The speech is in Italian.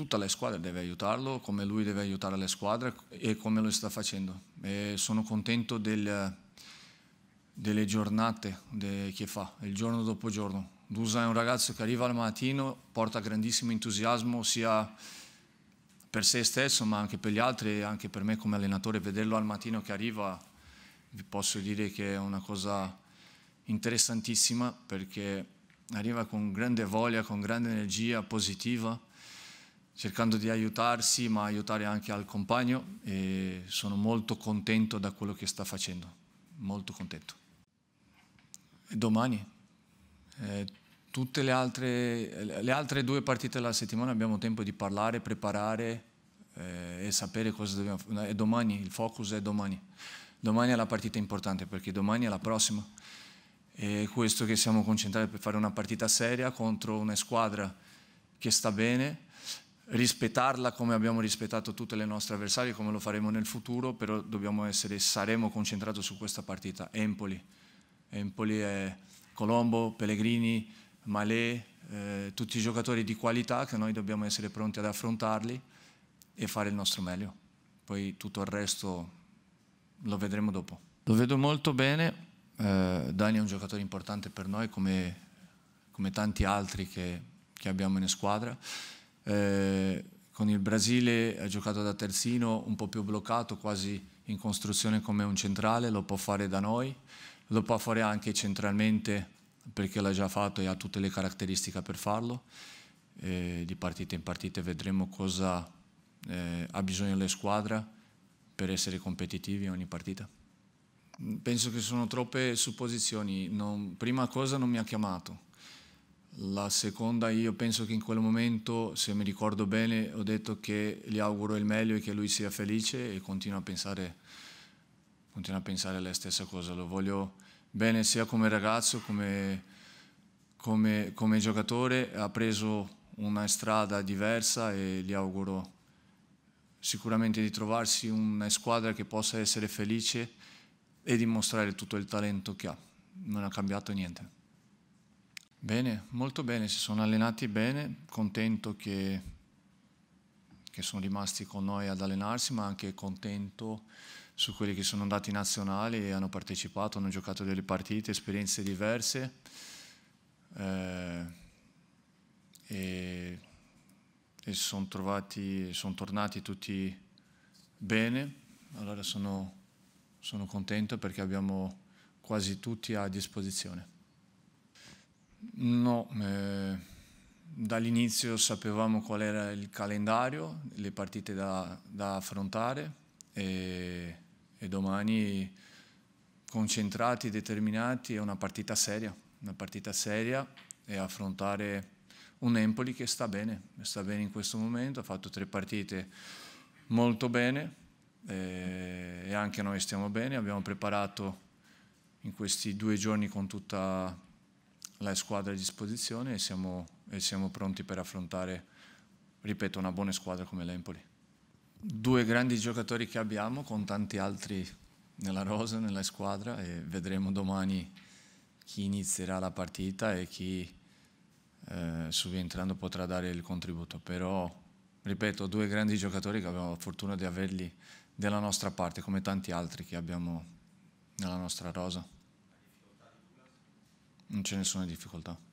tutta la squadra deve aiutarlo, come lui deve aiutare le squadre e come lo sta facendo. E sono contento del, delle giornate de, che fa, il giorno dopo giorno. Dusa è un ragazzo che arriva al mattino, porta grandissimo entusiasmo sia per se stesso ma anche per gli altri e anche per me come allenatore. Vederlo al mattino che arriva vi posso dire che è una cosa interessantissima perché arriva con grande voglia, con grande energia positiva cercando di aiutarsi ma aiutare anche al compagno e sono molto contento da quello che sta facendo, molto contento. E domani, eh, tutte le altre, le altre, due partite della settimana abbiamo tempo di parlare, preparare eh, e sapere cosa dobbiamo fare. E domani, il focus è domani. Domani è la partita importante perché domani è la prossima. E questo che siamo concentrati per fare una partita seria contro una squadra che sta bene, rispettarla come abbiamo rispettato tutte le nostre avversarie, come lo faremo nel futuro, però dobbiamo essere, saremo concentrati su questa partita. Empoli, Empoli è Colombo, Pellegrini, Malé, eh, tutti i giocatori di qualità che noi dobbiamo essere pronti ad affrontarli e fare il nostro meglio. Poi tutto il resto lo vedremo dopo. Lo vedo molto bene, eh, Dani è un giocatore importante per noi come, come tanti altri che, che abbiamo in squadra. Eh, con il Brasile ha giocato da terzino, un po' più bloccato, quasi in costruzione come un centrale, lo può fare da noi, lo può fare anche centralmente perché l'ha già fatto e ha tutte le caratteristiche per farlo. Eh, di partita in partita vedremo cosa eh, ha bisogno la squadra per essere competitivi ogni partita. Penso che sono troppe supposizioni. Non, prima cosa non mi ha chiamato la seconda, io penso che in quel momento, se mi ricordo bene, ho detto che gli auguro il meglio e che lui sia felice e continuo a pensare, continuo a pensare la stessa cosa. Lo voglio bene sia come ragazzo, come, come, come giocatore, ha preso una strada diversa e gli auguro sicuramente di trovarsi una squadra che possa essere felice e dimostrare tutto il talento che ha. Non ha cambiato niente. Bene, molto bene, si sono allenati bene, contento che, che, sono rimasti con noi ad allenarsi, ma anche contento su quelli che sono andati in nazionale, hanno partecipato, hanno giocato delle partite, esperienze diverse. Eh, e, e sono son tornati tutti bene, allora sono, sono contento perché abbiamo quasi tutti a disposizione. No, eh, dall'inizio sapevamo qual era il calendario, le partite da, da affrontare e, e, domani concentrati, determinati, è una partita seria, una partita seria e affrontare un Empoli che sta bene, sta bene in questo momento, ha fatto tre partite molto bene e, eh, e anche noi stiamo bene, abbiamo preparato in questi due giorni con tutta la squadra a disposizione e siamo, e siamo pronti per affrontare, ripeto, una buona squadra come l'Empoli. Due grandi giocatori che abbiamo con tanti altri nella rosa, nella squadra e vedremo domani chi inizierà la partita e chi eh, subentrando potrà dare il contributo. Però, ripeto, due grandi giocatori che abbiamo la fortuna di averli della nostra parte, come tanti altri che abbiamo nella nostra rosa. Non c'è nessuna difficoltà.